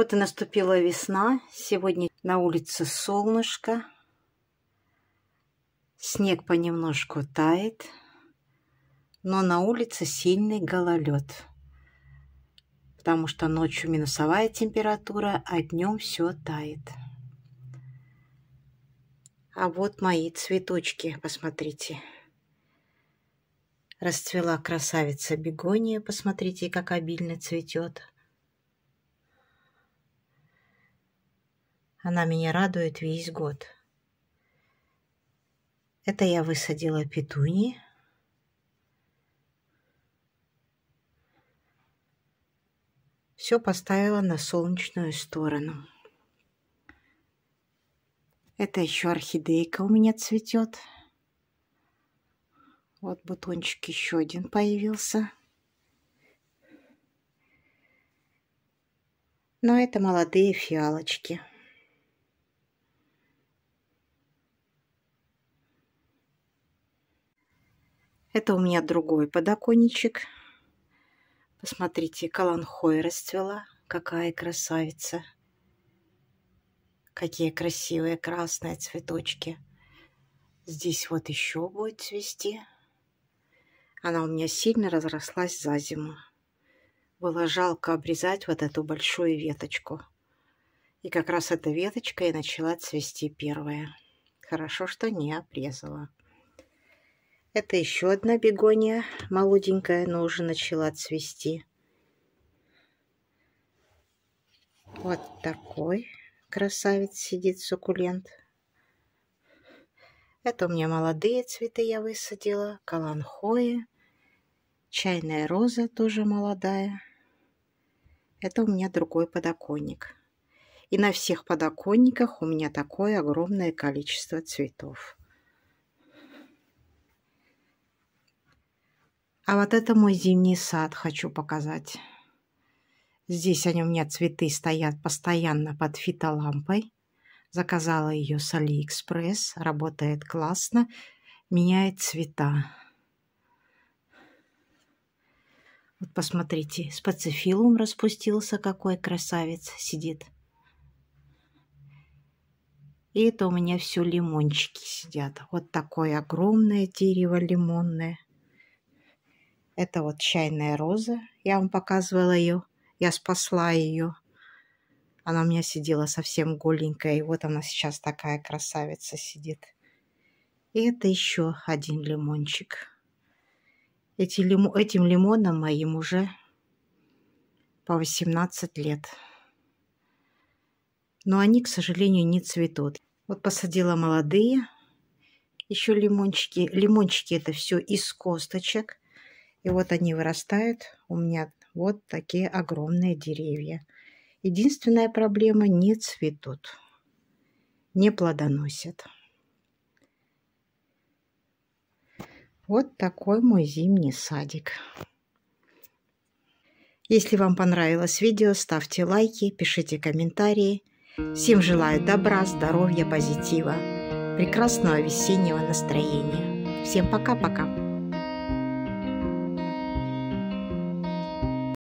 Вот и наступила весна. Сегодня на улице солнышко. Снег понемножку тает. Но на улице сильный гололед. Потому что ночью минусовая температура, а днем все тает. А вот мои цветочки, посмотрите. Расцвела красавица бегония, посмотрите, как обильно цветет. Она меня радует весь год. Это я высадила петуни. Все поставила на солнечную сторону. Это еще орхидейка у меня цветет. Вот бутончик еще один появился. Но это молодые фиалочки. Это у меня другой подоконничек. Посмотрите, каланхой расцвела. Какая красавица. Какие красивые красные цветочки. Здесь вот еще будет цвести. Она у меня сильно разрослась за зиму. Было жалко обрезать вот эту большую веточку. И как раз эта веточка и начала цвести первая. Хорошо, что не обрезала. Это еще одна бегония, молоденькая, но уже начала цвести. Вот такой красавец сидит суккулент. Это у меня молодые цветы я высадила, каланхои. Чайная роза тоже молодая. Это у меня другой подоконник. И на всех подоконниках у меня такое огромное количество цветов. А вот это мой зимний сад хочу показать. Здесь они у меня цветы стоят постоянно под фитолампой. Заказала ее с Алиэкспресс. Работает классно. Меняет цвета. Вот посмотрите, специфилум распустился, какой красавец сидит. И это у меня все лимончики сидят. Вот такое огромное дерево лимонное. Это вот чайная роза. Я вам показывала ее. Я спасла ее. Она у меня сидела совсем голенькая. И вот она сейчас такая красавица сидит. И это еще один лимончик. Эти лим... Этим лимоном моим уже по 18 лет. Но они, к сожалению, не цветут. Вот посадила молодые еще лимончики. Лимончики это все из косточек. И вот они вырастают. У меня вот такие огромные деревья. Единственная проблема – не цветут, не плодоносят. Вот такой мой зимний садик. Если вам понравилось видео, ставьте лайки, пишите комментарии. Всем желаю добра, здоровья, позитива, прекрасного весеннего настроения. Всем пока-пока!